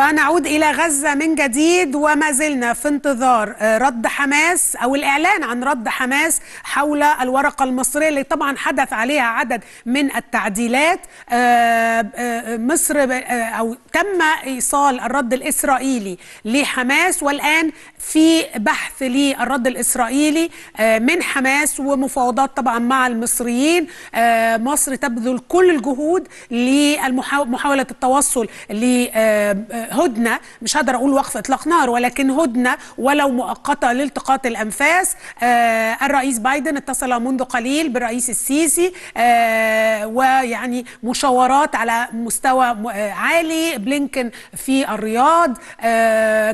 ونعود إلى غزة من جديد وما زلنا في انتظار آه، رد حماس أو الإعلان عن رد حماس حول الورقة المصرية اللي طبعا حدث عليها عدد من التعديلات آه، آه، مصر أو تم إيصال الرد الإسرائيلي لحماس والآن في بحث للرد الإسرائيلي من حماس ومفاوضات طبعا مع المصريين مصر تبذل كل الجهود لمحاولة التوصل ل هدنه مش هقدر اقول وقف اطلاق نار ولكن هدنه ولو مؤقته لالتقاط الانفاس آه، الرئيس بايدن اتصل منذ قليل بالرئيس السيسي آه، ويعني مشاورات على مستوى آه، عالي بلينكن في الرياض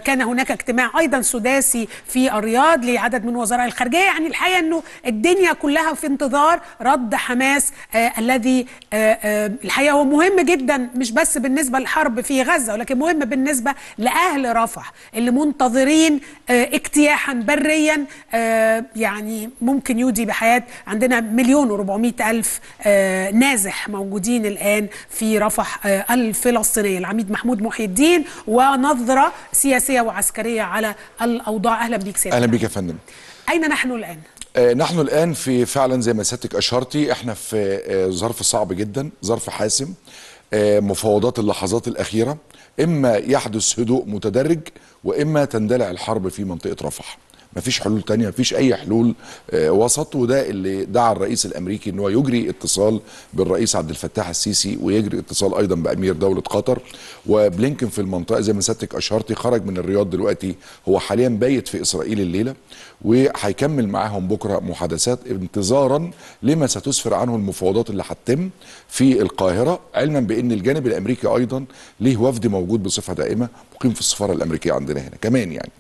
كان هناك اجتماع ايضا سداسي في الرياض لعدد من وزراء الخارجيه يعني الحقيقه انه الدنيا كلها في انتظار رد حماس الذي الحقيقه هو مهم جدا مش بس بالنسبه للحرب في غزه ولكن مهم بالنسبه لاهل رفح اللي منتظرين آه، اجتياحا بريا آه، يعني ممكن يودي بحياه عندنا مليون و الف آه، نازح موجودين الان في رفح الفلسطينيه العميد محمود محي الدين ونظره سياسيه وعسكريه على الاوضاع اهلا بيك سيدي اهلا بيك يا فندم اين نحن الان نحن الان في فعلا زي ما سيادتك اشرتي احنا في ظرف صعب جدا ظرف حاسم مفاوضات اللحظات الاخيره إما يحدث هدوء متدرج وإما تندلع الحرب في منطقة رفح مفيش حلول تانية مفيش اي حلول آه، وسط وده اللي دعا الرئيس الامريكي ان هو يجري اتصال بالرئيس عبد الفتاح السيسي ويجري اتصال ايضا بامير دوله قطر وبلينكن في المنطقه زي ما سيادتك اشرتي خرج من الرياض دلوقتي هو حاليا بايت في اسرائيل الليله وهيكمل معاهم بكره محادثات انتظارا لما ستسفر عنه المفاوضات اللي هتتم في القاهره علما بان الجانب الامريكي ايضا ليه وفد موجود بصفه دائمه مقيم في السفاره الامريكيه عندنا هنا كمان يعني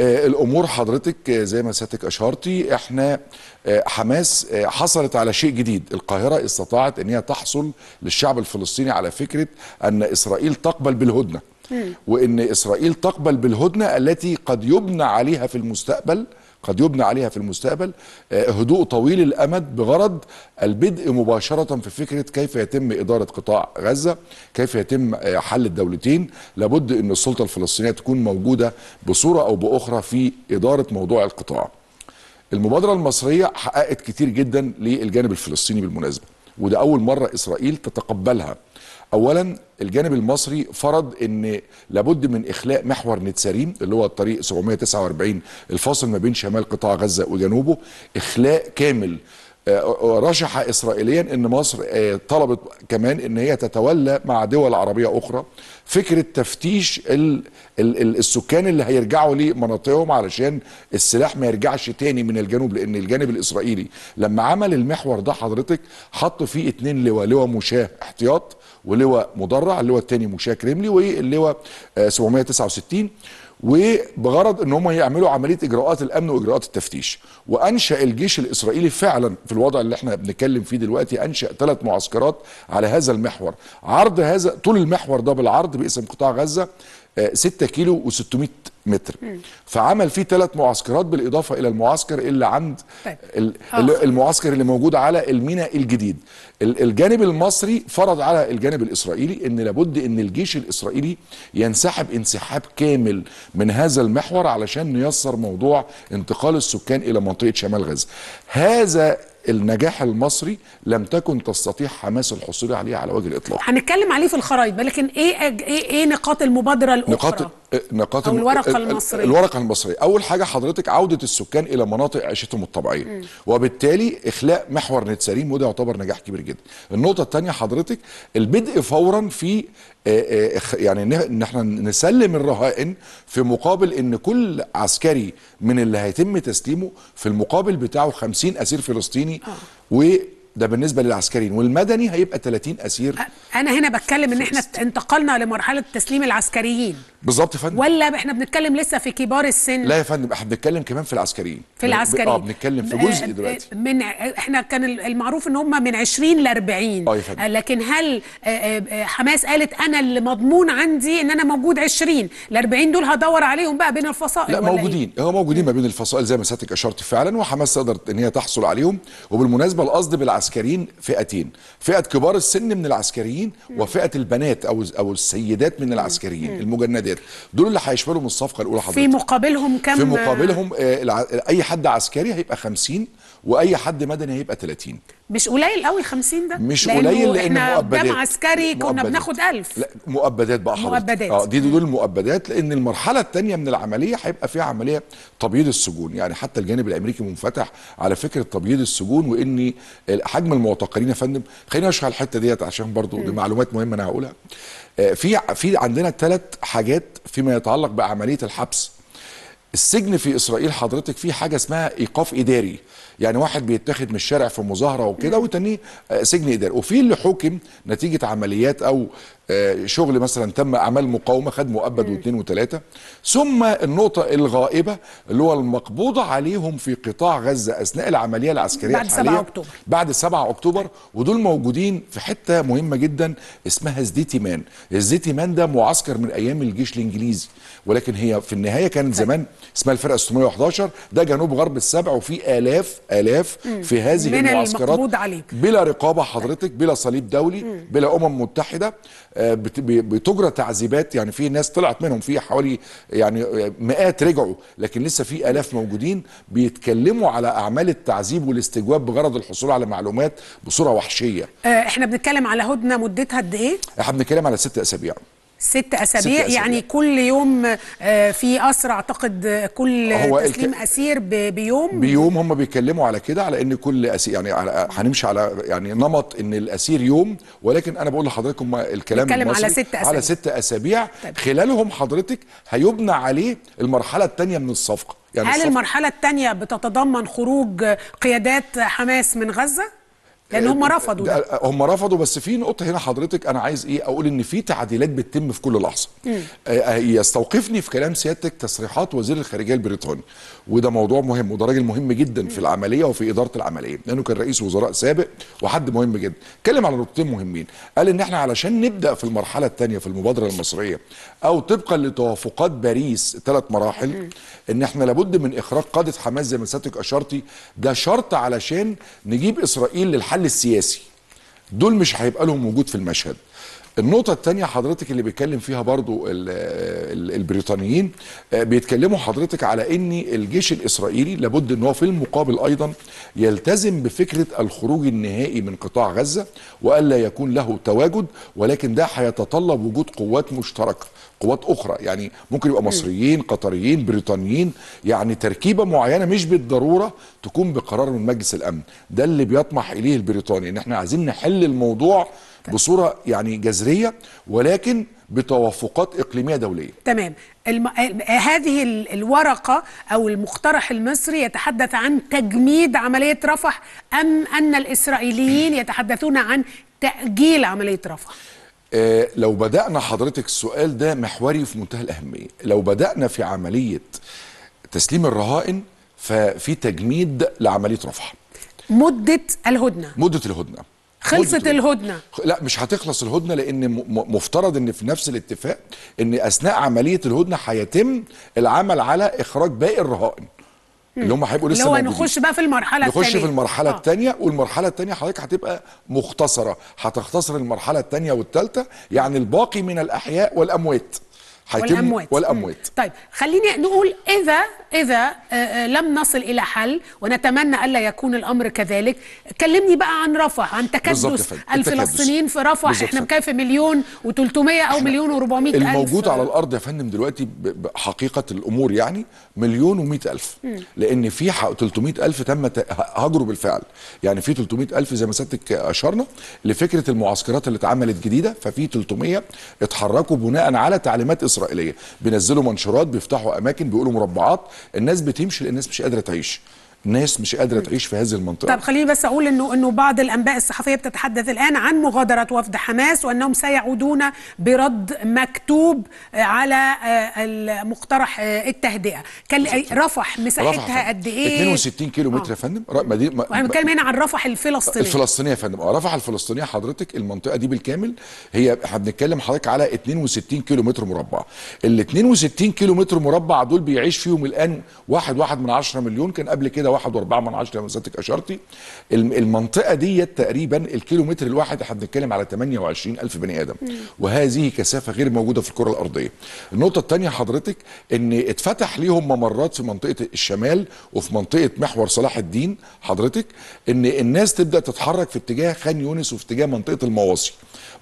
آه، الامور حضرتك آه، زي ما سيادتك اشرتي احنا آه، حماس حصلت على شيء جديد القاهره استطاعت ان هي تحصل للشعب الفلسطيني على فكره ان اسرائيل تقبل بالهدنه وان اسرائيل تقبل بالهدنه التي قد يبنى عليها في المستقبل قد يبنى عليها في المستقبل آه، هدوء طويل الامد بغرض البدء مباشره في فكره كيف يتم اداره قطاع غزه، كيف يتم آه، حل الدولتين، لابد ان السلطه الفلسطينيه تكون موجوده بصوره او باخرى في اداره موضوع القطاع. المبادره المصريه حققت كتير جدا للجانب الفلسطيني بالمناسبه، وده اول مره اسرائيل تتقبلها اولا الجانب المصري فرض ان لابد من اخلاء محور نتساريم اللي هو الطريق 749 الفاصل ما بين شمال قطاع غزه وجنوبه اخلاء كامل آه، آه، رشح اسرائيليا ان مصر آه، طلبت كمان ان هي تتولى مع دول عربيه اخرى فكره تفتيش السكان اللي هيرجعوا لمناطقهم علشان السلاح ما يرجعش تاني من الجنوب لان الجانب الاسرائيلي لما عمل المحور ده حضرتك حط فيه اتنين لواء لواء مشاه احتياط ولواء مدرع اللواء التاني مشاه كرملي واللواء 769 وبغرض ان هم يعملوا عمليه اجراءات الامن واجراءات التفتيش وانشا الجيش الاسرائيلي فعلا في الوضع اللي احنا بنتكلم فيه دلوقتي انشا ثلاث معسكرات على هذا المحور عرض هذا طول المحور ده بالعرض باسم قطاع غزه 6 كيلو و600 متر مم. فعمل فيه ثلاث معسكرات بالاضافه الى المعسكر اللي عند طيب. آه. المعسكر اللي موجود على الميناء الجديد الجانب المصري فرض على الجانب الاسرائيلي ان لابد ان الجيش الاسرائيلي ينسحب انسحاب كامل من هذا المحور علشان نيسر موضوع انتقال السكان الى منطقه شمال غزه هذا النجاح المصري لم تكن تستطيع حماس الحصول عليه على وجه الاطلاق هنتكلم عليه في الخرايط لكن ايه ايه, إيه نقاط المبادره الاخرى نقاط نقاط أو الورقة المصرية الورقة المصرية أول حاجة حضرتك عودة السكان إلى مناطق عيشتهم الطبيعية م. وبالتالي إخلاء محور نتساريم وده يعتبر نجاح كبير جدا النقطة الثانية حضرتك البدء فورا في آه، آه، يعني ان احنا نسلم الرهائن في مقابل ان كل عسكري من اللي هيتم تسليمه في المقابل بتاعه 50 اسير فلسطيني آه. ده بالنسبه للعسكريين والمدني هيبقى 30 اسير انا هنا بتكلم ان احنا انتقلنا لمرحله تسليم العسكريين بالظبط يا فندم ولا احنا بنتكلم لسه في كبار السن لا يا فندم احنا بنتكلم كمان في العسكريين في العسكريين اه بنتكلم في جزء دلوقتي من احنا كان المعروف ان هم من 20 ل 40 اه يا فندم لكن هل حماس قالت انا اللي مضمون عندي ان انا موجود 20 ال 40 دول هدور عليهم بقى بين الفصائل لا ولا إيه؟ موجودين إيه؟ هو موجودين ما بين الفصائل زي ما سيادتك اشرت فعلا وحماس تقدر ان هي تحصل عليهم وبالمناسبه القصد بالعسكريين العسكريين فئتين فئه كبار السن من العسكريين وفئه البنات او او السيدات من العسكريين المجندات دول اللي هيشملهم الصفقه الاولى حضرتك في مقابلهم كم في مقابلهم آه، اي حد عسكري هيبقى 50 واي حد مدني هيبقى 30 مش قليل قوي 50 ده مش قليل لان احنا مؤبدات جامع عسكري كنا بناخد 1000 لا مؤبدات بقى حضرتك مؤبدات اه دي دول مؤبدات لان المرحله الثانيه من العمليه هيبقى فيها عمليه تبييض السجون يعني حتى الجانب الامريكي منفتح على فكره تبييض السجون وان حجم المعتقلين يا فندم خليني اشرح الحته ديت عشان برضو دي معلومات مهمه انا هقولها آه، في في عندنا ثلاث حاجات فيما يتعلق بعمليه الحبس السجن في اسرائيل حضرتك فيه حاجه اسمها ايقاف اداري يعني واحد بيتاخد من الشارع في مظاهره وكده وتاني آه، سجن اداري وفي اللي حكم نتيجه عمليات او آه، شغل مثلا تم اعمال مقاومه خد مؤبد واثنين وثلاثه ثم النقطه الغائبه اللي هو المقبوض عليهم في قطاع غزه اثناء العمليه العسكريه بعد 7 اكتوبر بعد 7 اكتوبر ودول موجودين في حته مهمه جدا اسمها زديتيمان مان ده معسكر من ايام الجيش الانجليزي ولكن هي في النهايه كانت طيب. زمان اسمها الفرقه 611 ده جنوب غرب السبع وفي الاف الاف في هذه المعسكرات بلا رقابه حضرتك بلا صليب دولي بلا امم متحده آه، بتجرى تعذيبات يعني في ناس طلعت منهم في حوالي يعني مئات رجعوا لكن لسه في الاف موجودين بيتكلموا على اعمال التعذيب والاستجواب بغرض الحصول على معلومات بصوره وحشيه آه، احنا بنتكلم على هدنه مدتها قد ايه احنا بنتكلم على ست اسابيع ست أسابيع ست يعني أسابيع. كل يوم آه، في أسر أعتقد آه، كل تسليم الك... أسير ب... بيوم بيوم هم بيتكلموا على كده على إن كل أسير يعني على... هنمشي على يعني نمط إن الأسير يوم ولكن أنا بقول لحضراتكم الكلام بيتكلم على ست أسابيع على ست أسابيع طيب. خلالهم حضرتك هيبنى عليه المرحلة الثانية من الصفقة يعني هل الصفقة. المرحلة الثانية بتتضمن خروج قيادات حماس من غزة؟ لان هم آه، رفضوا ده. آه، هم رفضوا بس في نقطه هنا حضرتك انا عايز ايه اقول ان في تعديلات بتتم في كل لحظه آه، يستوقفني في كلام سيادتك تصريحات وزير الخارجيه البريطاني وده موضوع مهم وده راجل مهم جدا م. في العمليه وفي اداره العمليه لانه كان رئيس وزراء سابق وحد مهم جدا اتكلم على نقطتين مهمين قال ان احنا علشان نبدا في المرحله الثانيه في المبادره المصريه او طبقا لتوافقات باريس ثلاث مراحل ان احنا لابد من اخراج قاده حماس زي ما سيادتك اشرتي ده شرط علشان نجيب اسرائيل للحل السياسي دول مش هيبقى لهم وجود في المشهد النقطة الثانية حضرتك اللي بيتكلم فيها برضو البريطانيين آه، بيتكلموا حضرتك على ان الجيش الاسرائيلي لابد ان هو في المقابل ايضا يلتزم بفكرة الخروج النهائي من قطاع غزة والا يكون له تواجد ولكن ده هيتطلب وجود قوات مشتركة قوات اخرى يعني ممكن يبقى مصريين قطريين بريطانيين يعني تركيبة معينة مش بالضرورة تكون بقرار من مجلس الامن ده اللي بيطمح اليه البريطاني ان احنا عايزين نحل الموضوع بصوره يعني جذريه ولكن بتوافقات اقليميه دوليه. تمام، الم... آه، هذه الورقه او المقترح المصري يتحدث عن تجميد عمليه رفح ام ان الاسرائيليين يتحدثون عن تاجيل عمليه رفح؟ آه لو بدانا حضرتك السؤال ده محوري في منتهى الاهميه، لو بدانا في عمليه تسليم الرهائن ففي تجميد لعمليه رفح. مده الهدنه. مده الهدنه. خلصت الهدنه لا مش هتخلص الهدنه لان مفترض ان في نفس الاتفاق ان اثناء عمليه الهدنه هيتم العمل على اخراج باقي الرهائن اللي هم هيبقوا لسه موجودين نخش بقى في المرحله الثانيه نخش في المرحله آه. الثانيه والمرحله الثانيه حضرتك هتبقى مختصره هتختصر المرحله الثانيه والثالثه يعني الباقي من الاحياء والاموات والاموات والاموات طيب خليني نقول اذا اذا آه، آه، لم نصل الى حل ونتمنى الا يكون الامر كذلك كلمني بقى عن رفح عن تكدس الفلسطينيين في رفح بالزبط احنا بكام مليون و300 او مليون و400 الف الموجود على الارض يا فندم دلوقتي حقيقه الامور يعني مليون و100 الف لان في 300 الف تم هجروا بالفعل يعني في 300 الف زي ما سيادتك اشرنا لفكره المعسكرات اللي اتعملت جديده ففي 300 اتحركوا بناء على تعليمات الاسرائيليه بينزلوا منشورات بيفتحوا اماكن بيقولوا مربعات الناس بتمشي لان الناس مش قادره تعيش ناس مش قادره تعيش في هذه المنطقه طب خليني بس اقول انه انه بعض الانباء الصحفيه بتتحدث الان عن مغادره وفد حماس وانهم سيعودون برد مكتوب على آه، مقترح آه، التهدئه كان رفح مساحتها قد ايه 62 كيلو متر يا آه. فندم احنا بنتكلم هنا عن رفح الفلسطينيه الفلسطينيه يا فندم رفح الفلسطينيه حضرتك المنطقه دي بالكامل هي احنا بنتكلم حضرتك على 62 كيلو متر مربع ال 62 كيلو متر مربع دول بيعيش فيهم الان 1.1 من 10 مليون كان قبل كده واحد واربعة من عشرة ما سيادتك أشرتي المنطقة دي تقريبا الكيلومتر الواحد احنا بنتكلم على 28 ألف بني آدم وهذه كثافة غير موجودة في الكرة الأرضية النقطة الثانية حضرتك إن اتفتح ليهم ممرات في منطقة الشمال وفي منطقة محور صلاح الدين حضرتك إن الناس تبدأ تتحرك في اتجاه خان يونس وفي اتجاه منطقة المواصي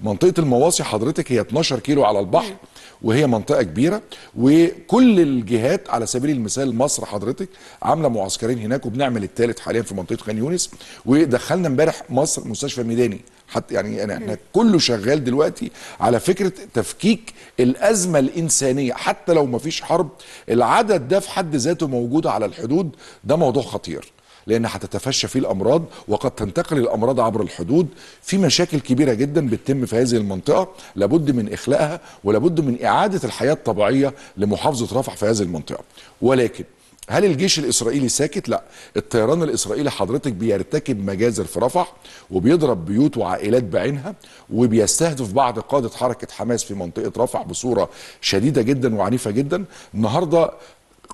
منطقه المواصي حضرتك هي 12 كيلو على البحر وهي منطقه كبيره وكل الجهات على سبيل المثال مصر حضرتك عامله معسكرين هناك وبنعمل الثالث حاليا في منطقه خان يونس ودخلنا امبارح مصر مستشفى ميداني حتى يعني انا احنا كله شغال دلوقتي على فكره تفكيك الازمه الانسانيه حتى لو ما فيش حرب العدد ده في حد ذاته موجود على الحدود ده موضوع خطير لان هتتفشى فيه الامراض وقد تنتقل الامراض عبر الحدود في مشاكل كبيره جدا بتتم في هذه المنطقه لابد من اخلاقها ولابد من اعاده الحياه الطبيعيه لمحافظه رفح في هذه المنطقه ولكن هل الجيش الاسرائيلي ساكت؟ لا، الطيران الاسرائيلي حضرتك بيرتكب مجازر في رفح وبيضرب بيوت وعائلات بعينها وبيستهدف بعض قاده حركه حماس في منطقه رفح بصوره شديده جدا وعنيفه جدا، النهارده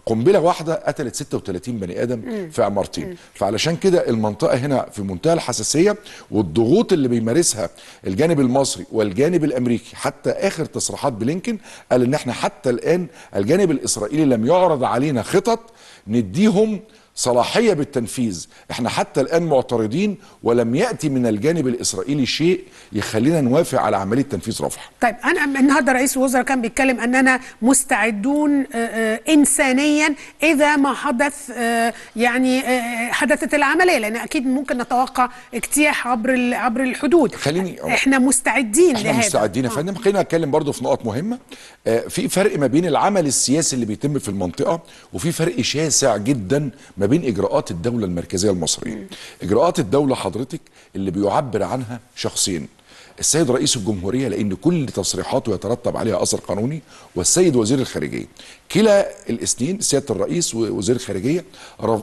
قنبله واحده قتلت 36 بني ادم في عمارتين فعلشان كده المنطقه هنا في منتهى الحساسيه والضغوط اللي بيمارسها الجانب المصري والجانب الامريكي حتى اخر تصريحات بلينكن قال ان احنا حتى الان الجانب الاسرائيلي لم يعرض علينا خطط نديهم صلاحيه بالتنفيذ احنا حتى الان معترضين ولم ياتي من الجانب الاسرائيلي شيء يخلينا نوافق على عمليه تنفيذ رفح طيب انا النهارده رئيس الوزراء كان بيتكلم اننا مستعدون آه، آه، انسانيا اذا ما حدث آه، يعني حدثت العمليه لان اكيد ممكن نتوقع اجتياح عبر عبر الحدود خليني احنا مستعدين احنا لهذا مستعدين يا فندم خلينا اتكلم برضو في نقط مهمه في فرق ما بين العمل السياسي اللي بيتم في المنطقه وفي فرق شاسع جدا ما بين اجراءات الدوله المركزيه المصريه اجراءات الدوله حضرتك اللي بيعبر عنها شخصين السيد رئيس الجمهورية لأن كل تصريحاته يترتب عليها أثر قانوني والسيد وزير الخارجية كلا الاثنين سيادة الرئيس ووزير الخارجية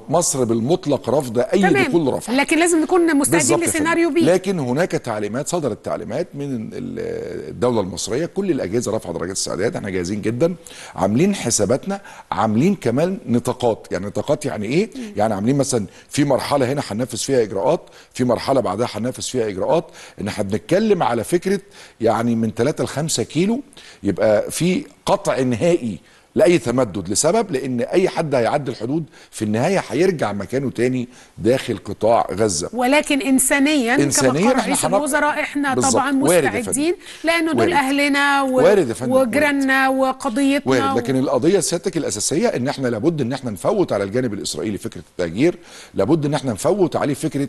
مصر بالمطلق رافضة أي تمام. دخول رفح لكن لازم نكون مستعدين لسيناريو بي لكن هناك تعليمات صدرت تعليمات من الدولة المصرية كل الأجهزة رفع درجات السعداد احنا جاهزين جدا عاملين حساباتنا عاملين كمان نطاقات يعني نطاقات يعني إيه؟ يعني عاملين مثلا في مرحلة هنا هننفذ فيها إجراءات في مرحلة بعدها هننفذ فيها إجراءات إن احنا بنتكلم على فكره يعني من 3 ل 5 كيلو يبقى في قطع نهائي لاي تمدد لسبب لان اي حد هيعدي الحدود في النهايه هيرجع مكانه تاني داخل قطاع غزه ولكن انسانيا, إنسانياً كما قال رئيس حنب... الوزراء احنا طبعا مستعدين لانه دول اهلنا و... وجيراننا وقضيتنا وارد. لكن القضيه سيادتك الاساسيه ان احنا لابد ان احنا نفوت على الجانب الاسرائيلي فكره التهجير لابد ان احنا نفوت عليه فكره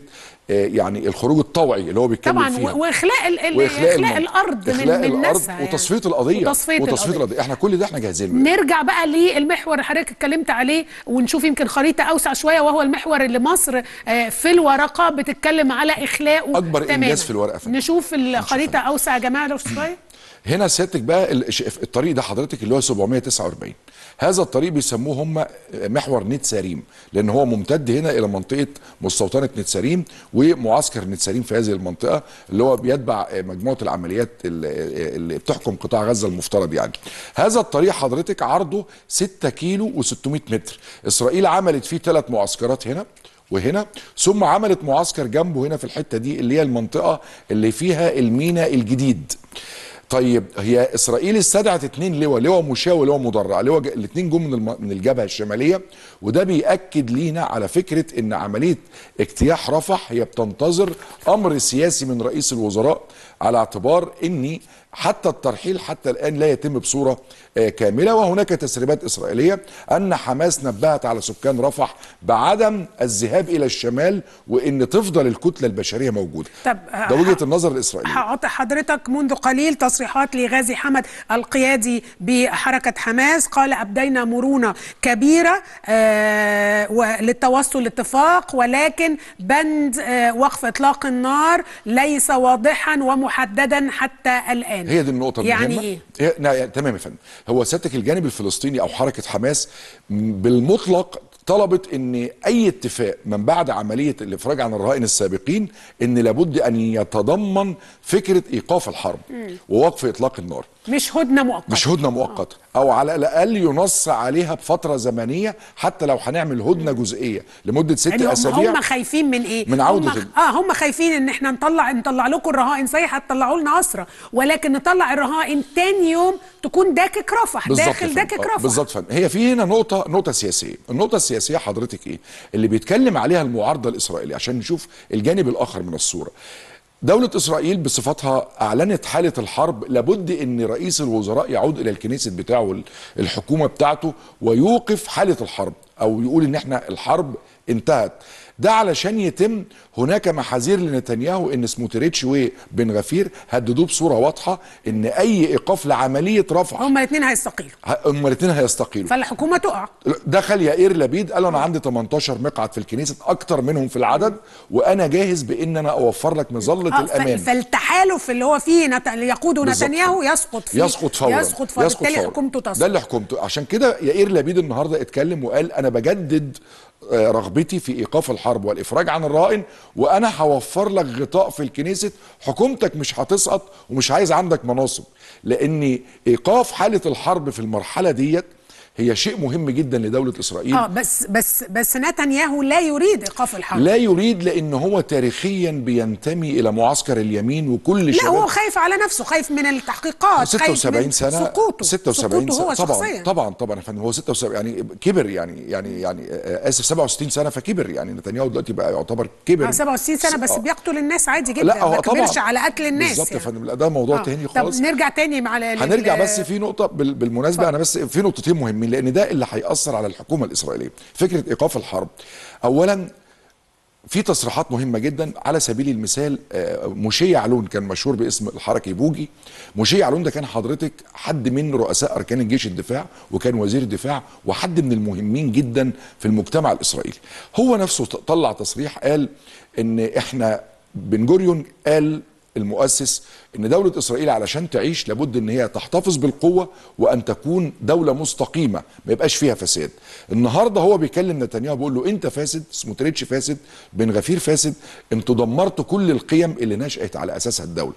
آه، يعني الخروج الطوعي اللي هو بيتكلم طبعا فيها واخلاء واخلاء إخلاء الارض إخلاء من, من الارض يعني. وتصفيه القضيه وتصفيه, وتصفية القضيه احنا كل ده احنا جاهزين له نرجع بقى للمحور اللي حضرتك اتكلمت عليه ونشوف يمكن خريطه اوسع شويه وهو المحور اللي مصر آه، في الورقه بتتكلم على اخلاقه اكبر تماما. انجاز في الورقه فهم. نشوف الخريطه اوسع يا جماعه لو شويه هنا سيادتك بقى الطريق ده حضرتك اللي هو 749 هذا الطريق بيسموه هم محور نتساريم لان هو ممتد هنا الى منطقه مستوطنه نتساريم ومعسكر نتساريم في هذه المنطقه اللي هو بيتبع مجموعه العمليات اللي بتحكم قطاع غزه المفترض يعني هذا الطريق حضرتك عرضه 6 كيلو و600 متر اسرائيل عملت فيه ثلاث معسكرات هنا وهنا ثم عملت معسكر جنبه هنا في الحته دي اللي هي المنطقه اللي فيها المينا الجديد طيب هي اسرائيل استدعت اثنين لواء لواء مشاة ولواء مدرع لواء الاثنين جم من الم... من الجبهه الشماليه وده بياكد لينا على فكره ان عمليه اجتياح رفح هي بتنتظر امر سياسي من رئيس الوزراء على اعتبار اني حتى الترحيل حتى الان لا يتم بصوره آه، كامله وهناك تسريبات اسرائيليه ان حماس نبهت على سكان رفح بعدم الذهاب الى الشمال وان تفضل الكتله البشريه موجوده طب آه، ده وجهه النظر الاسرائيليه هقاطع حضرتك منذ قليل تصريحات لغازي حمد القيادي بحركه حماس قال ابدينا مرونه كبيره آه، للتوصل لاتفاق ولكن بند وقف اطلاق النار ليس واضحا ومحددا محددا حتى الان هي دي النقطه المهمه يعني ايه إيه؟ تمام يا فندم هو سيادتك الجانب الفلسطيني او حركه حماس بالمطلق طلبت ان اي اتفاق من بعد عمليه الافراج عن الرهائن السابقين ان لابد ان يتضمن فكره ايقاف الحرب ووقف اطلاق النار مش هدنه مؤقته مش هدنه مؤقته او على الاقل ينص عليها بفتره زمنيه حتى لو هنعمل هدنه جزئيه لمده ست يعني اسابيع هم خايفين من ايه من عوده هم اه هم خايفين ان احنا نطلع نطلع لكم الرهائن صحيح هتطلعوا لنا اسرى ولكن نطلع الرهائن تاني يوم تكون داكك رفح داخل داكك آه، رفح بالظبط هي في هنا نقطه نقطه سياسيه النقطه السياسيه حضرتك ايه اللي بيتكلم عليها المعارضه الاسرائيليه عشان نشوف الجانب الاخر من الصوره دولة إسرائيل بصفتها أعلنت حالة الحرب لابد أن رئيس الوزراء يعود إلى الكنيسة بتاعه الحكومة بتاعته ويوقف حالة الحرب أو يقول أن احنا الحرب انتهت ده علشان يتم هناك محاذير لنتنياهو ان سموتريتش وبن غفير هددوه بصوره واضحه ان اي ايقاف لعمليه رفع هما الاثنين هيستقيلوا هما الاثنين هيستقيلوا فالحكومه تقع دخل يائير لبيد قال انا عندي 18 مقعد في الكنيسه اكتر منهم في العدد وانا جاهز بان انا اوفر لك مظله آه الامان فالتحالف اللي هو فيه نت... اللي يقوده نتنياهو يسقط فيه يسقط فورا يسقط فورا يسقط فورا حكومته تسقط ده اللي حكومته عشان كده يائير لبيد النهارده اتكلم وقال انا بجدد آه، رغبتي في ايقاف الحرب الحرب والافراج عن الرهائن وانا هوفر لك غطاء في الكنيسة حكومتك مش هتسقط ومش عايز عندك مناصب لان ايقاف حاله الحرب في المرحله ديت هي شيء مهم جدا لدوله اسرائيل اه بس بس بس نتنياهو لا يريد ايقاف الحرب لا يريد لان هو تاريخيا بينتمي الى معسكر اليمين وكل شيء لا شباب هو خايف على نفسه خايف من التحقيقات 76 سنه سقوطه 76 سنه هو طبعا شخصيا. طبعا طبعا فن هو 76 يعني كبر يعني يعني يعني اسف 67 سنه فكبر يعني نتنياهو دلوقتي بقى يعتبر كبر 67 آه، سنه بس آه. بيقتل الناس عادي جدا لا هو آه، ما كبرش على قتل الناس بالظبط يا يعني. فندم ده موضوع آه. تاني خالص طب نرجع تاني مع هنرجع بس في نقطه بالمناسبه انا بس في نقطتين مهمين العالمين لان ده اللي هيأثر على الحكومه الاسرائيليه فكره ايقاف الحرب اولا في تصريحات مهمة جدا على سبيل المثال آه، مشي علون كان مشهور باسم الحركي بوجي مشي علون ده كان حضرتك حد من رؤساء أركان الجيش الدفاع وكان وزير الدفاع وحد من المهمين جدا في المجتمع الإسرائيلي هو نفسه طلع تصريح قال إن إحنا بنجوريون قال المؤسس ان دوله اسرائيل علشان تعيش لابد ان هي تحتفظ بالقوه وان تكون دوله مستقيمه ما يبقاش فيها فساد النهارده هو بيكلم نتنياهو بيقول له انت فاسد سموتريتش فاسد بن غفير فاسد انت دمرتوا كل القيم اللي نشات على اساسها الدوله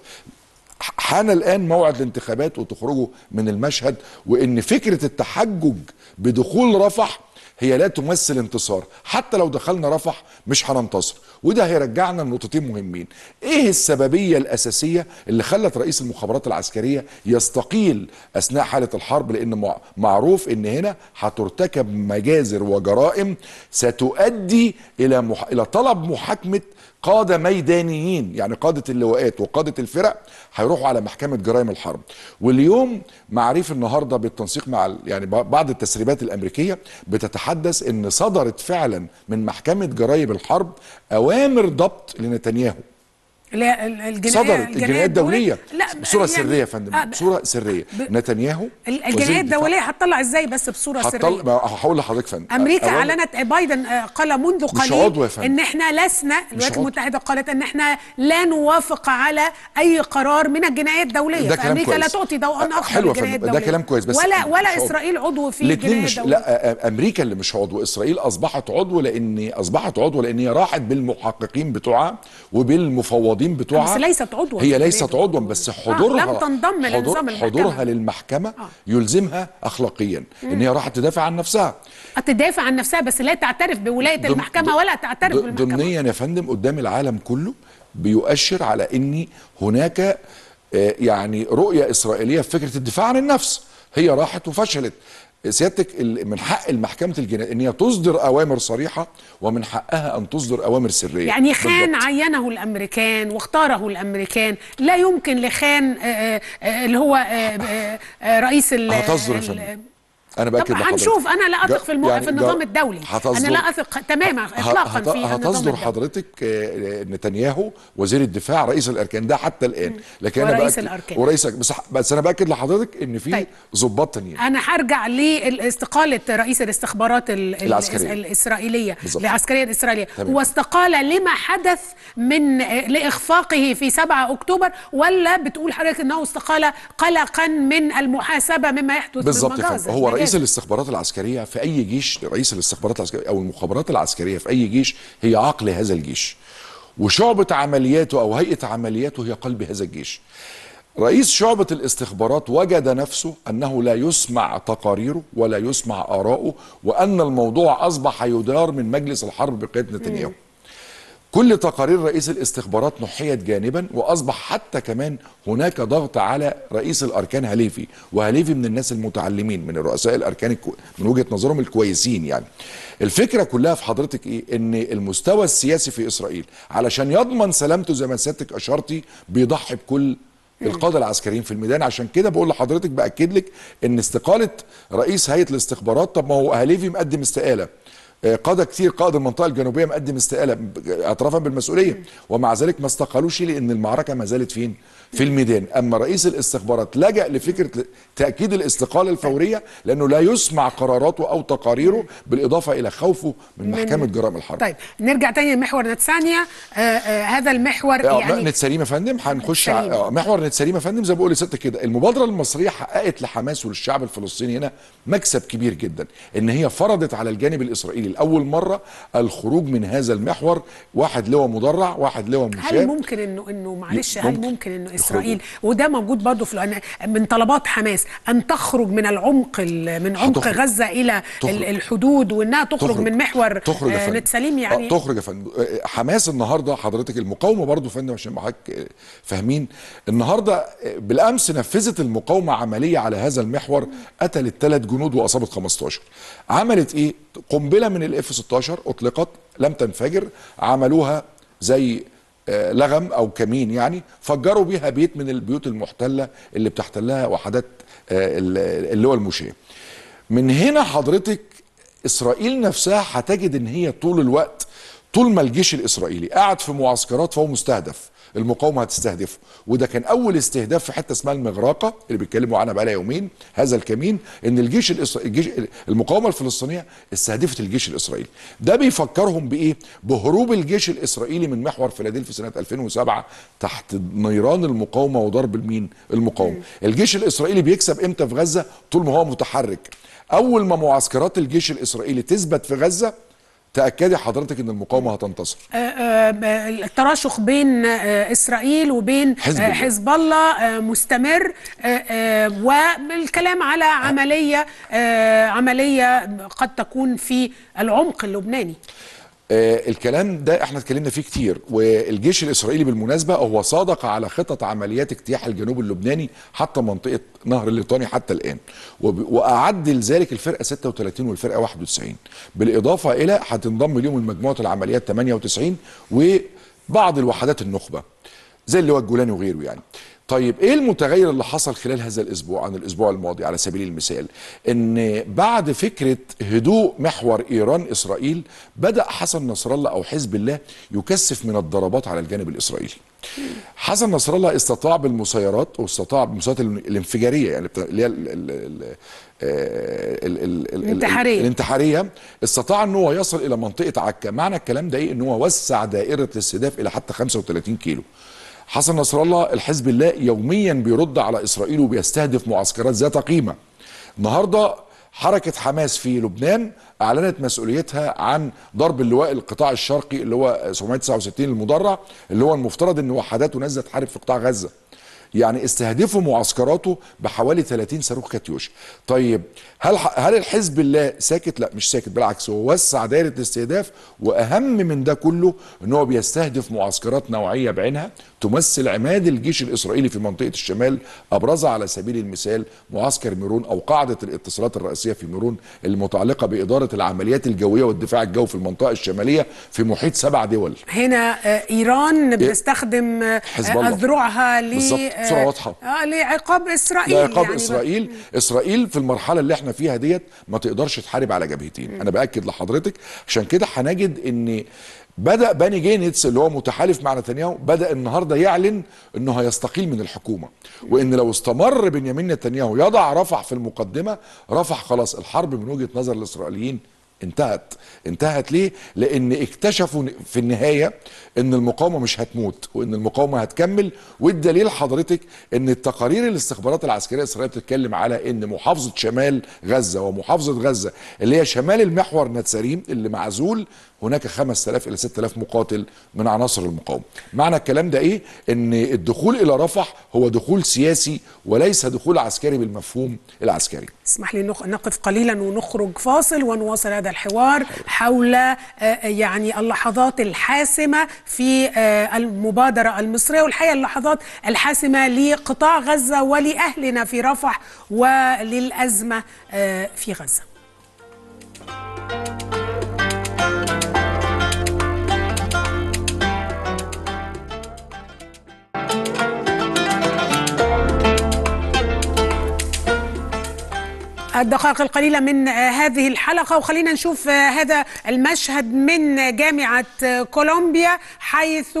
حان الان موعد الانتخابات وتخرجوا من المشهد وان فكره التحجج بدخول رفح هي لا تمثل انتصار حتى لو دخلنا رفح مش هننتصر وده هيرجعنا لنقطتين مهمين ايه السببيه الاساسيه اللي خلت رئيس المخابرات العسكريه يستقيل اثناء حاله الحرب لان معروف ان هنا هترتكب مجازر وجرائم ستؤدي الى مح... الى طلب محاكمه قادة ميدانيين يعني قادة اللواءات وقادة الفرق هيروحوا على محكمة جرائم الحرب واليوم معريف النهاردة بالتنسيق مع يعني بعض التسريبات الأمريكية بتتحدث أن صدرت فعلا من محكمة جرائم الحرب أوامر ضبط لنتنياهو الجنائية صدرت الجنائية الدولية لا بصورة يعني سرية يا فندم آه، بصورة سرية نتنياهو الجنائية الدولية هتطلع ازاي بس بصورة هتطلع سرية هقول لحضرتك فندم امريكا اعلنت آه، بايدن آه، قال منذ قليل مش عضو يا فندم. ان احنا لسنا الولايات المتحدة قالت ان احنا لا نوافق على اي قرار من الجنائية الدولية ده فامريكا كويس. لا تعطي ضوءا اكثر حلو يا فندم ده كلام كويس بس ولا ولا اسرائيل عضو في الجنائية مش الدولية لا امريكا اللي مش عضو اسرائيل اصبحت عضو لان اصبحت عضو لان هي راحت بالمحققين بتوعها وبالمفوضين القضيم بتوعها بس ليست عضوا هي ليست عضوا بس حضورها آه لم تنضم حضور لنظام حضورها للمحكمه آه. يلزمها اخلاقيا مم. ان هي راحت تدافع عن نفسها تدافع عن نفسها بس لا تعترف بولايه دم المحكمه ولا تعترف بالمحكمه ضمنيا يا فندم قدام العالم كله بيؤشر على ان هناك آه، يعني رؤيه اسرائيليه في فكره الدفاع عن النفس هي راحت وفشلت سيادتك من حق المحكمه الجنائيه ان هي تصدر اوامر صريحه ومن حقها ان تصدر اوامر سريه يعني خان بالضبط. عينه الامريكان واختاره الامريكان لا يمكن لخان آآ آه، آآ آه، آه، اللي هو آآ رئيس هتصدر يا فندم انا باكد طب هنشوف انا لا اثق في, يعني في النظام الدولي انا لا اثق تماما اطلاقا هت... في هتصدر حضرتك آه، نتنياهو وزير الدفاع رئيس الاركان ده حتى الان لكن انا باكد الأركان. بس بس انا باكد لحضرتك ان في طيب. تانيين انا هرجع لاستقاله رئيس الاستخبارات ال... العسكريه الاسرائيليه بالزبط. العسكريه الاسرائيليه هو واستقال لما حدث من آه، لاخفاقه في 7 اكتوبر ولا بتقول حضرتك انه استقال قلقا من المحاسبه مما يحدث بالظبط هو رئيس رئيس الاستخبارات العسكريه في اي جيش رئيس الاستخبارات العسكريه او المخابرات العسكريه في اي جيش هي عقل هذا الجيش وشعبه عملياته او هيئه عملياته هي قلب هذا الجيش رئيس شعبة الاستخبارات وجد نفسه أنه لا يسمع تقاريره ولا يسمع آراؤه وأن الموضوع أصبح يدار من مجلس الحرب بقيادة نتنياهو كل تقارير رئيس الاستخبارات نحيت جانبا واصبح حتى كمان هناك ضغط على رئيس الاركان هليفي وهليفي من الناس المتعلمين من الرؤساء الاركان الكو... من وجهه نظرهم الكويسين يعني الفكره كلها في حضرتك ايه ان المستوى السياسي في اسرائيل علشان يضمن سلامته زي ما سيادتك اشرتي بيضحي بكل القاده العسكريين في الميدان عشان كده بقول لحضرتك باكد لك ان استقاله رئيس هيئه الاستخبارات طب ما هو هليفي مقدم استقاله آه، قادة كتير قائد المنطقة الجنوبية مقدم استقالة اعترافا بالمسؤولية ومع ذلك ما استقالوش لأن المعركة ما زالت فين؟ في الميدان أما رئيس الاستخبارات لجأ لفكرة تأكيد الاستقالة الفورية لأنه لا يسمع قراراته أو تقاريره بالإضافة إلى خوفه من محكمة جرائم الحرب طيب نرجع تاني لمحور ثانية آه آه هذا المحور آه، يعني نتسليم يا فندم هنخش آه، محور نتسليم يا فندم زي ما بقول لست كده المبادرة المصرية حققت لحماس وللشعب الفلسطيني هنا مكسب كبير جدا إن هي فرضت على الجانب الإسرائيلي لاول مره الخروج من هذا المحور واحد لواء مدرع واحد لواء مشاة هل ممكن انه انه معلش هل ممكن, انه اسرائيل وده موجود برضه في من طلبات حماس ان تخرج من العمق من عمق هتخرج. غزه الى تخرج. الحدود وانها تخرج, تخرج. من محور تخرج آه نتسليم آه، يعني تخرج يا فندم آه، آه، حماس النهارده حضرتك المقاومه برضه فندم عشان حضرتك فاهمين النهارده بالامس نفذت المقاومه عمليه على هذا المحور قتلت ثلاث جنود واصابت 15 عملت ايه قنبله من من الاف 16 اطلقت لم تنفجر عملوها زي آه، لغم او كمين يعني فجروا بيها بيت من البيوت المحتله اللي بتحتلها وحدات آه، اللواء المشيه من هنا حضرتك اسرائيل نفسها هتجد ان هي طول الوقت طول ما الجيش الاسرائيلي قاعد في معسكرات فهو مستهدف المقاومه هتستهدفه وده كان اول استهداف في حته اسمها المغراقه اللي بيتكلموا عنها بقى يومين هذا الكمين ان الجيش, الإسر... الجيش المقاومه الفلسطينيه استهدفت الجيش الاسرائيلي ده بيفكرهم بايه بهروب الجيش الاسرائيلي من محور فيلادلفيا سنه 2007 تحت نيران المقاومه وضرب المين المقاومه الجيش الاسرائيلي بيكسب امتى في غزه طول ما هو متحرك اول ما معسكرات الجيش الاسرائيلي تثبت في غزه تاكدي حضرتك ان المقاومه هتنتصر آه، آه، التراشق بين آه، اسرائيل وبين حزب الله مستمر والكلام على عمليه عمليه قد تكون في العمق اللبناني آه الكلام ده احنا اتكلمنا فيه كتير والجيش الاسرائيلي بالمناسبه هو صادق على خطط عمليات اجتياح الجنوب اللبناني حتى منطقه نهر الليطاني حتى الان واعد لذلك الفرقه 36 والفرقه 91 بالاضافه الى هتنضم ليهم مجموعه العمليات 98 وبعض الوحدات النخبه زي اللي هو الجولاني وغيره يعني طيب ايه المتغير اللي حصل خلال هذا الاسبوع عن الاسبوع الماضي على سبيل المثال ان بعد فكره هدوء محور ايران اسرائيل بدا حسن نصر الله او حزب الله يكثف من الضربات على الجانب الاسرائيلي حسن نصر الله استطاع بالمسيرات واستطاع بالمسيرات الانفجاريه يعني اللي هي الانتحاريه الانتحاريه استطاع ان هو يصل الى منطقه عكا معنى الكلام ده ايه ان هو وسع دائره الاستهداف الى حتى 35 كيلو حسن نصر الله الحزب الله يوميا بيرد على اسرائيل وبيستهدف معسكرات ذات قيمه النهارده حركة حماس في لبنان أعلنت مسؤوليتها عن ضرب اللواء القطاع الشرقي اللي هو 769 المدرع اللي هو المفترض أن وحداته نزلت تحارب في قطاع غزة يعني استهدفوا معسكراته بحوالي 30 صاروخ كاتيوش طيب هل هل الحزب الله ساكت؟ لا مش ساكت بالعكس هو وسع دايره الاستهداف واهم من ده كله ان هو بيستهدف معسكرات نوعيه بعينها تمثل عماد الجيش الاسرائيلي في منطقه الشمال ابرزها على سبيل المثال معسكر ميرون او قاعده الاتصالات الرئيسيه في ميرون المتعلقه باداره العمليات الجويه والدفاع الجوي في المنطقه الشماليه في محيط سبع دول. هنا آه، ايران إيه؟ بتستخدم اذرعها آه، ل بصوره واضحه آه، لعقاب اسرائيل لعقاب يعني اسرائيل اسرائيل في المرحله اللي احنا فيها ديت ما تقدرش تحارب على جبهتين انا باكد لحضرتك عشان كده هنجد ان بدا باني جينيتس اللي هو متحالف مع نتنياهو بدا النهارده يعلن انه هيستقيل من الحكومه وان لو استمر بنيامين نتنياهو يضع رفح في المقدمه رفح خلاص الحرب من وجهه نظر الاسرائيليين انتهت انتهت ليه لان اكتشفوا في النهايه ان المقاومه مش هتموت وان المقاومه هتكمل والدليل حضرتك ان التقارير الاستخبارات العسكريه الاسرائيليه بتتكلم على ان محافظه شمال غزه ومحافظه غزه اللي هي شمال المحور نتساريم اللي معزول هناك 5000 الى 6000 مقاتل من عناصر المقاومه معنى الكلام ده ايه ان الدخول الى رفح هو دخول سياسي وليس دخول عسكري بالمفهوم العسكري اسمح لي نقف قليلا ونخرج فاصل ونواصل هذا الحوار حول آه، آه، يعني اللحظات الحاسمه في آه، المبادره المصريه والحقيقه اللحظات الحاسمه لقطاع غزه ولاهلنا في رفح وللازمه في غزه الدقائق القليلة من آه، هذه الحلقة وخلينا نشوف آه، هذا المشهد من جامعة آه، كولومبيا حيث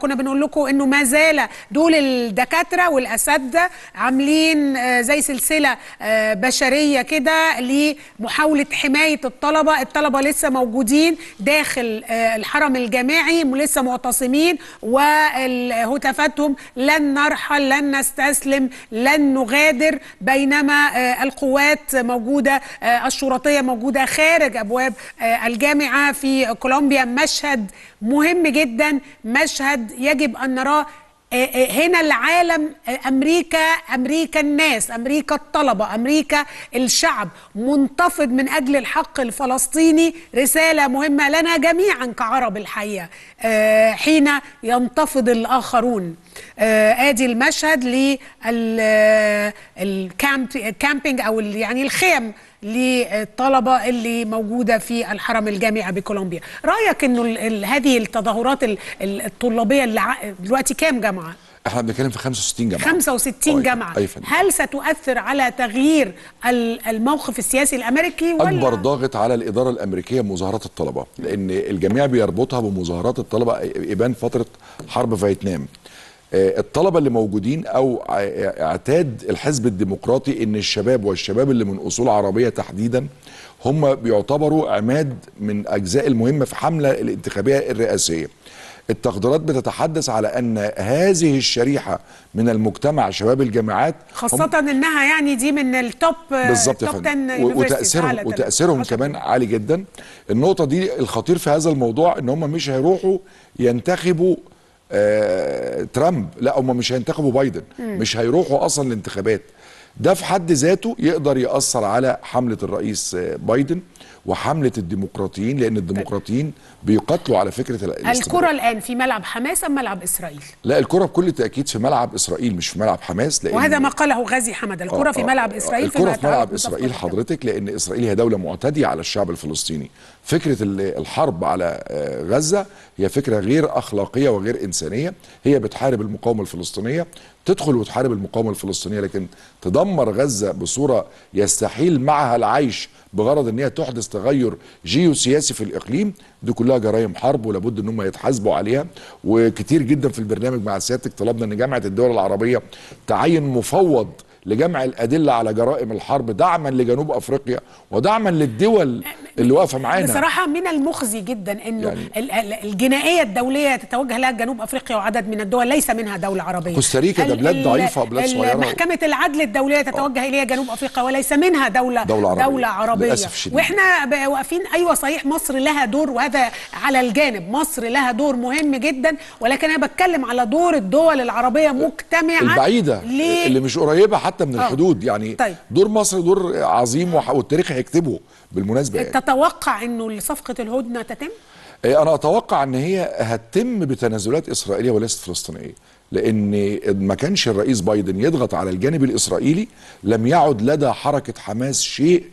كنا بنقول لكم انه ما زال دول الدكاترة والأساتذة عاملين زي سلسلة بشرية كده لمحاولة حماية الطلبة، الطلبة لسه موجودين داخل الحرم الجامعي ولسه معتصمين وهتافاتهم لن نرحل لن نستسلم لن نغادر بينما القوات الجامعات موجوده آه، الشرطيه موجوده خارج ابواب آه، الجامعه في كولومبيا مشهد مهم جدا مشهد يجب ان نراه آه، هنا العالم امريكا امريكا الناس امريكا الطلبه امريكا الشعب منتفض من اجل الحق الفلسطيني رساله مهمه لنا جميعا كعرب الحقيقه حين ينتفض الاخرون آه، ادي المشهد للكامبينج آه، او يعني الخيم للطلبه اللي موجوده في الحرم الجامعي بكولومبيا رايك انه هذه التظاهرات الطلابيه اللي دلوقتي كام جامعه احنا بنتكلم في 65 جامعه 65 جامعه أي فنية. هل ستؤثر على تغيير الموقف السياسي الامريكي ولا اكبر ضاغط على الاداره الامريكيه مظاهرات الطلبه لان الجميع بيربطها بمظاهرات الطلبه ابان فتره حرب فيتنام آه، الطلبه اللي موجودين او اعتاد الحزب الديمقراطي ان الشباب والشباب اللي من اصول عربيه تحديدا هم بيعتبروا عماد من اجزاء المهمه في حمله الانتخابيه الرئاسيه. التقديرات بتتحدث على ان هذه الشريحه من المجتمع شباب الجامعات خاصه انها يعني دي من التوب آه، بالظبط وتاثيرهم وتاثيرهم كمان عالي جدا النقطه دي الخطير في هذا الموضوع ان هم مش هيروحوا ينتخبوا آه ترامب لا هم مش هينتخبوا بايدن مم. مش هيروحوا اصلا الانتخابات ده في حد ذاته يقدر ياثر على حمله الرئيس آه، بايدن وحمله الديمقراطيين لان الديمقراطيين بيقاتلوا على فكره الاستمرار. الكره الان في ملعب حماس ام ملعب اسرائيل لا الكره بكل تاكيد في ملعب اسرائيل مش في ملعب حماس لأن وهذا ما قاله غازي حمد الكره آه في آه، ملعب اسرائيل الكره في ملعب اسرائيل حضرتك لان اسرائيل هي دوله معتديه على الشعب الفلسطيني فكره الحرب على آه، غزه هي فكره غير اخلاقيه وغير انسانيه هي بتحارب المقاومه الفلسطينيه تدخل وتحارب المقاومه الفلسطينيه لكن تدمر غزه بصوره يستحيل معها العيش بغرض ان هي تحدث تغير جيوسياسي في الاقليم دي كلها جرائم حرب ولابد ان هم يتحاسبوا عليها وكتير جدا في البرنامج مع سيادتك طلبنا ان جامعه الدول العربيه تعين مفوض لجمع الادله على جرائم الحرب دعما لجنوب افريقيا ودعما للدول اللي واقفه معانا بصراحه من المخزي جدا انه يعني الجنائيه الدوليه تتوجه لها جنوب افريقيا وعدد من الدول ليس منها دوله عربيه كوستاريكا ده بلاد ضعيفه وبلاد صغيره محكمه العدل الدوليه تتوجه اليها جنوب افريقيا وليس منها دوله دوله عربيه, دولة عربية. واحنا واقفين ايوه صحيح مصر لها دور وهذا على الجانب مصر لها دور مهم جدا ولكن انا بتكلم على دور الدول العربيه مجتمعه البعيده اللي مش قريبه حتى حتى من أوه. الحدود يعني طيب. دور مصر دور عظيم والتاريخ هيكتبه بالمناسبه يعني. تتوقع انه صفقه الهدنه تتم إيه، انا اتوقع ان هي هتتم بتنازلات اسرائيليه وليست فلسطينيه لان ما كانش الرئيس بايدن يضغط على الجانب الاسرائيلي لم يعد لدى حركه حماس شيء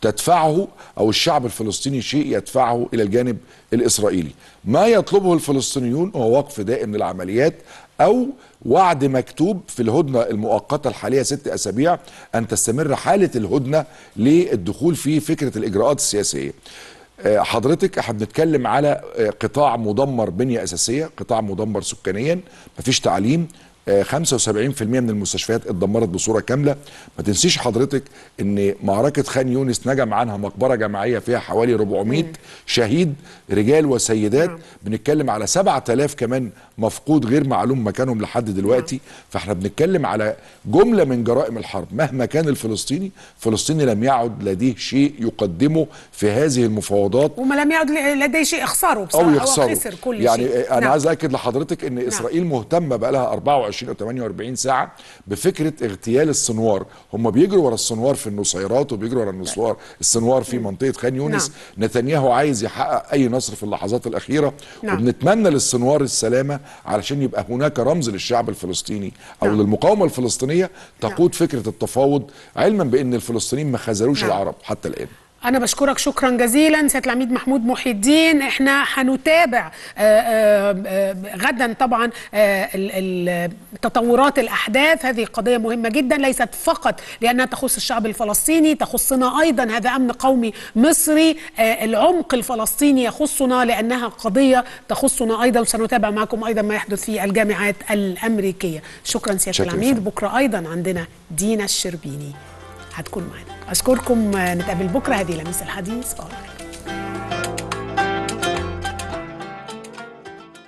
تدفعه او الشعب الفلسطيني شيء يدفعه الى الجانب الاسرائيلي ما يطلبه الفلسطينيون هو وقف دائم للعمليات أو وعد مكتوب في الهدنة المؤقتة الحالية ست أسابيع أن تستمر حالة الهدنة للدخول في فكرة الإجراءات السياسية آه، حضرتك احنا بنتكلم على آه، قطاع مدمر بنيه اساسيه قطاع مدمر سكانيا مفيش تعليم 75% آه، من المستشفيات اتدمرت بصوره كامله ما تنسيش حضرتك ان معركه خان يونس نجم عنها مقبره جماعيه فيها حوالي 400 شهيد رجال وسيدات بنتكلم على 7000 كمان مفقود غير معلوم مكانهم لحد دلوقتي فاحنا بنتكلم على جمله من جرائم الحرب مهما كان الفلسطيني فلسطيني لم يعد لديه شيء يقدمه في هذه المفاوضات وما لم يعد لديه شيء يخسره بصراحه او يخسره خسر كل يعني شيء. انا نعم. عايز اكد لحضرتك ان نعم. اسرائيل مهتمه بقى لها 24 24 او 48 ساعه بفكره اغتيال السنوار هم بيجروا ورا السنوار في النصيرات وبيجروا ورا النصوار السنوار في منطقه خان يونس نعم. نتنياهو عايز يحقق اي نصر في اللحظات الاخيره نعم. وبنتمنى للسنوار السلامه علشان يبقى هناك رمز للشعب الفلسطيني او نعم. للمقاومه الفلسطينيه نعم. تقود نعم. فكره التفاوض علما بان الفلسطينيين ما خذلوش نعم. العرب حتى الان انا بشكرك شكرا جزيلا سياده العميد محمود محي الدين احنا هنتابع آه، آه، آه، غدا طبعا تطورات الاحداث هذه قضيه مهمه جدا ليست فقط لانها تخص الشعب الفلسطيني تخصنا ايضا هذا امن قومي مصري العمق الفلسطيني يخصنا لانها قضيه تخصنا ايضا وسنتابع معكم ايضا ما يحدث في الجامعات الامريكيه شكرا سياده العميد بكره ايضا عندنا دينا الشربيني هتكون معنا أشكركم نتقابل بكرة هذه لمس الحديث